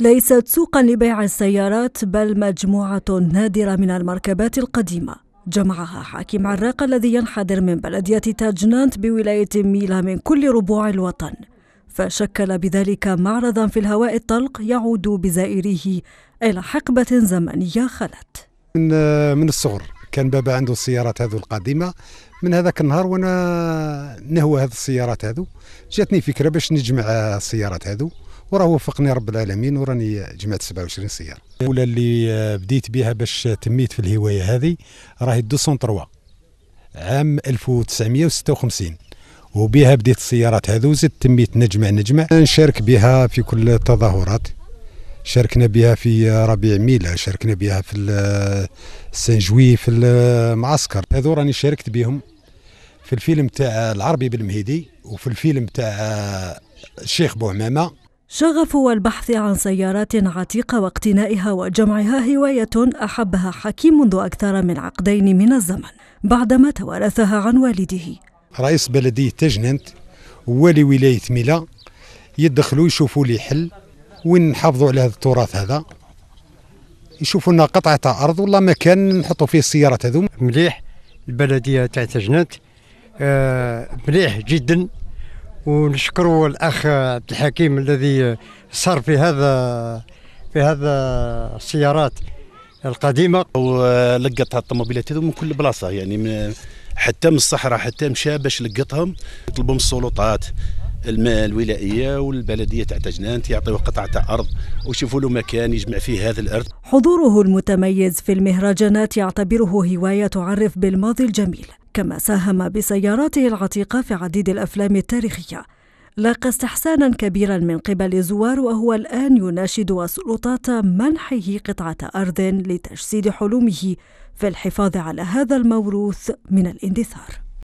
ليست سوقا لبيع السيارات بل مجموعة نادرة من المركبات القديمة جمعها حاكم عراق الذي ينحدر من بلدية تاجنانت بولاية ميلا من كل ربوع الوطن فشكل بذلك معرضا في الهواء الطلق يعود بزائريه إلى حقبة زمنية خلت من من الصغر كان بابا عنده السيارات هذو القديمه من هذاك النهار وانا نهوى هذه السيارات هذو جاتني فكره باش نجمع السيارات هذو وراه وفقني رب العالمين وراني جمعت 27 سياره الاولى اللي بديت بها باش تميت في الهوايه هذه راهي 203 عام 1956 وبها بديت السيارات هذو وزدت تميت نجمع نجمع نشارك بها في كل التظاهرات شاركنا بها في ربيع ميلا شاركنا بها في سان جوي في المعسكر هذو راني شاركت بهم في الفيلم تاع العربي بالمهيدي وفي الفيلم تاع الشيخ بوعمامه شغف البحث عن سيارات عتيقة واقتنائها وجمعها هواية أحبها حكيم منذ أكثر من عقدين من الزمن بعدما توارثها عن والده رئيس بلدية تجننت ووالي ولاية ميلا يدخلوا يشوفوا لي حل وين نحافظوا على هذا التراث هذا يشوفوا لنا قطعة أرض ولا مكان نحطوا فيه السيارات هذو مليح البلدية تاع تجننت آه مليح جدا ونشكر الاخ عبد الحكيم الذي صار في هذا في هذا السيارات القديمه ولقطها الطوموبيلات هذو من كل بلاصه يعني من حتى من الصحراء حتى مشى باش لقطهم يطلبوا من السلطات الولائيه والبلديه تاع تجنان يعطيوه قطعه تاع ارض ويشوفوا له مكان يجمع فيه هذا الارض حضوره المتميز في المهرجانات يعتبره هوايه تعرف بالماضي الجميل كما ساهم بسياراته العتيقه في عديد الافلام التاريخيه لاقى استحسانا كبيرا من قبل الزوار وهو الآن يناشد السلطات منحه قطعة أرض لتجسيد حلمه في الحفاظ على هذا الموروث من الاندثار